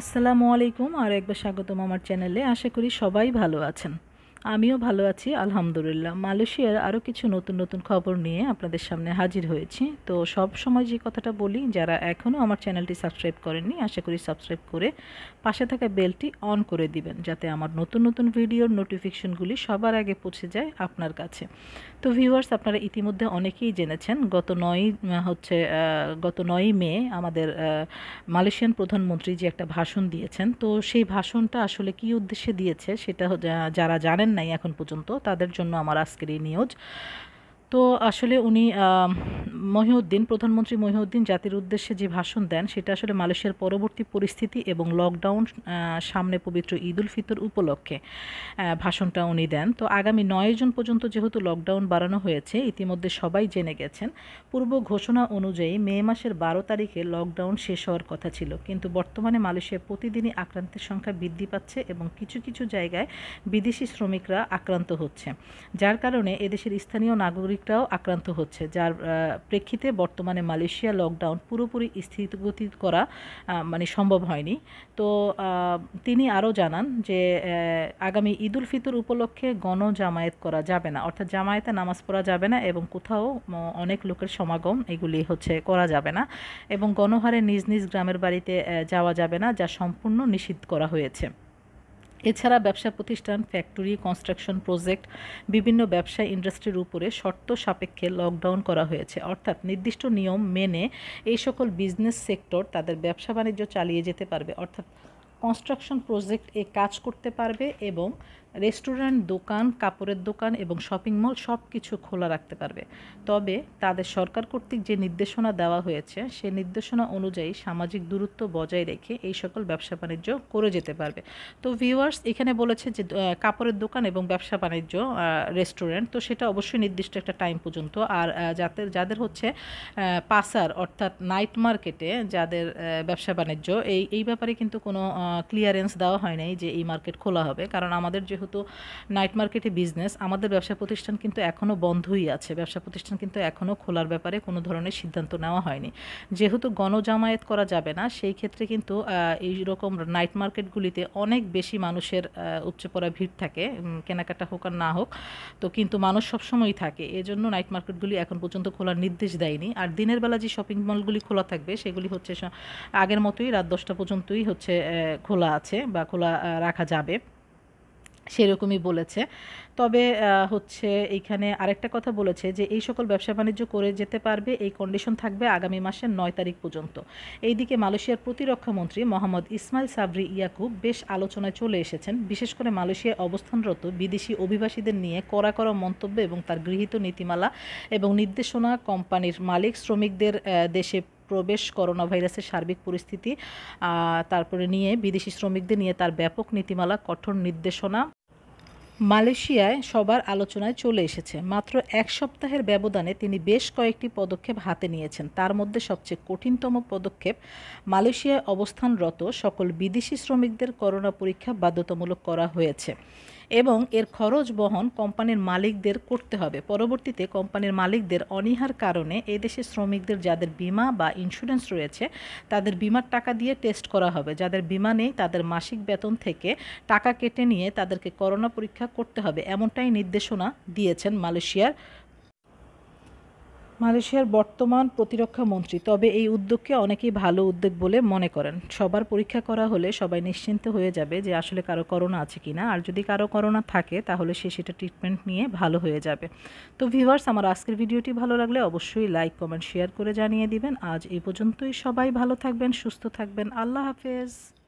আসসালামু আলাইকুম আর একবার স্বাগতম আমার চ্যানেলে আশা করি সবাই ভালো আছেন আমিও ভালো আছি আলহামদুলিল্লাহ মালয়েশিয়ার আরও কিছু নতুন নতুন খবর নিয়ে আপনাদের সামনে হাজির হয়েছি তো সব সময় যে কথাটা বলি যারা এখনও আমার চ্যানেলটি সাবস্ক্রাইব করেননি আশা করি সাবস্ক্রাইব করে পাশে থাকা বেলটি অন করে দিবেন যাতে আমার নতুন নতুন ভিডিওর নোটিফিকেশনগুলি সবার আগে পৌঁছে যায় আপনার কাছে তো ভিউয়ার্স আপনারা ইতিমধ্যে অনেকেই জেনেছেন গত নয়ই হচ্ছে গত নয়ই মে আমাদের মালয়েশিয়ান প্রধানমন্ত্রী যে একটা ভাষণ দিয়েছেন তো সেই ভাষণটা আসলে কি উদ্দেশ্যে দিয়েছে সেটা যারা জানেন নাই এখন পর্যন্ত তাদের জন্য আমার আজকের এই নিউজ তো আসলে উনি মহিউদ্দিন প্রধানমন্ত্রী মহিউদ্দিন জাতির উদ্দেশ্যে যে ভাষণ দেন সেটা আসলে মালয়েশিয়ার পরবর্তী পরিস্থিতি এবং লকডাউন সামনে পবিত্র ঈদ উল ফিতর উপলক্ষে ভাষণটা উনি দেন তো আগামী নয় জুন পর্যন্ত যেহেতু লকডাউন বাড়ানো হয়েছে ইতিমধ্যে সবাই জেনে গেছেন পূর্ব ঘোষণা অনুযায়ী মে মাসের বারো তারিখে লকডাউন শেষ হওয়ার কথা ছিল কিন্তু বর্তমানে মালয়েশিয়া প্রতিদিনই আক্রান্তের সংখ্যা বৃদ্ধি পাচ্ছে এবং কিছু কিছু জায়গায় বিদেশি শ্রমিকরা আক্রান্ত হচ্ছে যার কারণে এদেশের স্থানীয় নাগরিকরাও আক্রান্ত হচ্ছে যার প্রেক্ষিতে বর্তমানে মালয়েশিয়া লকডাউন পুরোপুরি স্থিতিগতি করা মানে সম্ভব হয়নি তো তিনি আরও জানান যে আগামী ঈদুল ফিতর উপলক্ষে গণ জামায়াত করা যাবে না অর্থাৎ জামায়াতে নামাজ পড়া যাবে না এবং কোথাও অনেক লোকের সমাগম এগুলি হচ্ছে করা যাবে না এবং গণহারে নিজ নিজ গ্রামের বাড়িতে যাওয়া যাবে না যা সম্পূর্ণ নিষিদ্ধ করা হয়েছে এছাড়া ব্যবসা প্রতিষ্ঠান ফ্যাক্টরি কনস্ট্রাকশন প্রজেক্ট বিভিন্ন ব্যবসা ইন্ডাস্ট্রির উপরে শর্ত সাপেক্ষে লকডাউন করা হয়েছে অর্থাৎ নির্দিষ্ট নিয়ম মেনে এই সকল বিজনেস সেক্টর তাদের ব্যবসা বাণিজ্য চালিয়ে যেতে পারবে অর্থাৎ কনস্ট্রাকশন প্রজেক্ট এ কাজ করতে পারবে এবং রেস্টুরেন্ট দোকান কাপড়ের দোকান এবং শপিং মল সব কিছু খোলা রাখতে পারবে তবে তাদের সরকার কর্তৃক যে নির্দেশনা দেওয়া হয়েছে সে নির্দেশনা অনুযায়ী সামাজিক দূরত্ব বজায় রেখে এই সকল ব্যবসা বাণিজ্য করে যেতে পারবে তো ভিউয়ার্স এখানে বলেছে যে কাপড়ের দোকান এবং ব্যবসা বাণিজ্য রেস্টুরেন্ট তো সেটা অবশ্যই নির্দিষ্ট একটা টাইম পর্যন্ত আর যাদের যাদের হচ্ছে পাসার অর্থাৎ নাইট মার্কেটে যাদের ব্যবসা বাণিজ্য এই এই ব্যাপারে কিন্তু কোনো ক্লিয়ারেন্স দেওয়া হয় নাই যে এই মার্কেট খোলা হবে কারণ আমাদের যেহেতু নাইট মার্কেটে বিজনেস আমাদের ব্যবসা প্রতিষ্ঠান কিন্তু এখনও বন্ধই আছে ব্যবসা প্রতিষ্ঠান কিন্তু এখনও খোলার ব্যাপারে কোনো ধরনের সিদ্ধান্ত নেওয়া হয়নি যেহেতু গণজামায়াত করা যাবে না সেই ক্ষেত্রে কিন্তু এই রকম নাইট মার্কেটগুলিতে অনেক বেশি মানুষের উপচে পড়া ভিড় থাকে কেনাকাটা হোক আর না হোক তো কিন্তু মানুষ সবসময়ই থাকে এজন্য নাইট মার্কেটগুলি এখন পর্যন্ত খোলার নির্দেশ দেয়নি আর দিনের বেলা যে শপিং মলগুলি খোলা থাকবে সেগুলি হচ্ছে আগের মতোই রাত দশটা পর্যন্তই হচ্ছে খোলা আছে বা খোলা রাখা যাবে সেরকমই বলেছে তবে হচ্ছে এইখানে আরেকটা কথা বলেছে যে এই সকল ব্যবসা বাণিজ্য করে যেতে পারবে এই কন্ডিশন থাকবে আগামী মাসের নয় তারিখ পর্যন্ত এইদিকে মালয়েশিয়ার প্রতিরক্ষামন্ত্রী মোহাম্মদ ইসমাইল সাবরি ইয়াকুব বেশ আলোচনায় চলে এসেছেন বিশেষ করে মালয়েশিয়ায় অবস্থানরত বিদেশি অভিবাসীদের নিয়ে করা করা মন্তব্য এবং তার গৃহীত নীতিমালা এবং নির্দেশনা কোম্পানির মালিক শ্রমিকদের দেশে প্রবেশ করোনা ভাইরাসের সার্বিক পরিস্থিতি তারপরে নিয়ে বিদেশি শ্রমিকদের নিয়ে তার ব্যাপক নীতিমালা কঠোর নির্দেশনা মালয়েশিয়ায় সবার আলোচনায় চলে এসেছে মাত্র এক সপ্তাহের ব্যবধানে তিনি বেশ কয়েকটি পদক্ষেপ হাতে নিয়েছেন তার মধ্যে সবচেয়ে কঠিনতম পদক্ষেপ মালয়েশিয়ায় অবস্থানরত সকল বিদেশি শ্রমিকদের করোনা পরীক্ষা বাধ্যতামূলক করা হয়েছে এবং এর খরচ বহন কোম্পানির মালিকদের করতে হবে পরবর্তীতে কোম্পানির মালিকদের অনীহার কারণে এদেশে শ্রমিকদের যাদের বিমা বা ইন্স্যুরেন্স রয়েছে তাদের বিমার টাকা দিয়ে টেস্ট করা হবে যাদের বিমা নেই তাদের মাসিক বেতন থেকে টাকা কেটে নিয়ে তাদেরকে করোনা পরীক্ষা করতে হবে এমনটাই নির্দেশনা দিয়েছেন মালয়েশিয়ার মালয়েশিয়ার বর্তমান প্রতিরক্ষা মন্ত্রী তবে এই উদ্যোগকে অনেকেই ভালো উদ্যোগ বলে মনে করেন সবার পরীক্ষা করা হলে সবাই নিশ্চিন্ত হয়ে যাবে যে আসলে কারো করোনা আছে কি না আর যদি কারো করোনা থাকে তাহলে সে সেটা ট্রিটমেন্ট নিয়ে ভালো হয়ে যাবে তো ভিভার্স আমার আজকের ভিডিওটি ভালো লাগলে অবশ্যই লাইক কমেন্ট শেয়ার করে জানিয়ে দিবেন আজ এই পর্যন্তই সবাই ভালো থাকবেন সুস্থ থাকবেন আল্লাহ হাফেজ